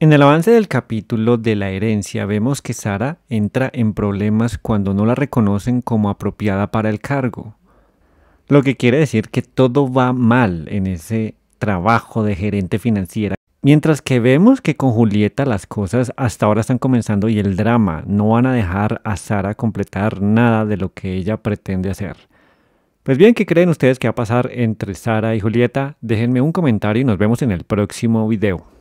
En el avance del capítulo de la herencia vemos que Sara entra en problemas cuando no la reconocen como apropiada para el cargo, lo que quiere decir que todo va mal en ese trabajo de gerente financiera. Mientras que vemos que con Julieta las cosas hasta ahora están comenzando y el drama no van a dejar a Sara completar nada de lo que ella pretende hacer. Pues bien, ¿qué creen ustedes que va a pasar entre Sara y Julieta? Déjenme un comentario y nos vemos en el próximo video.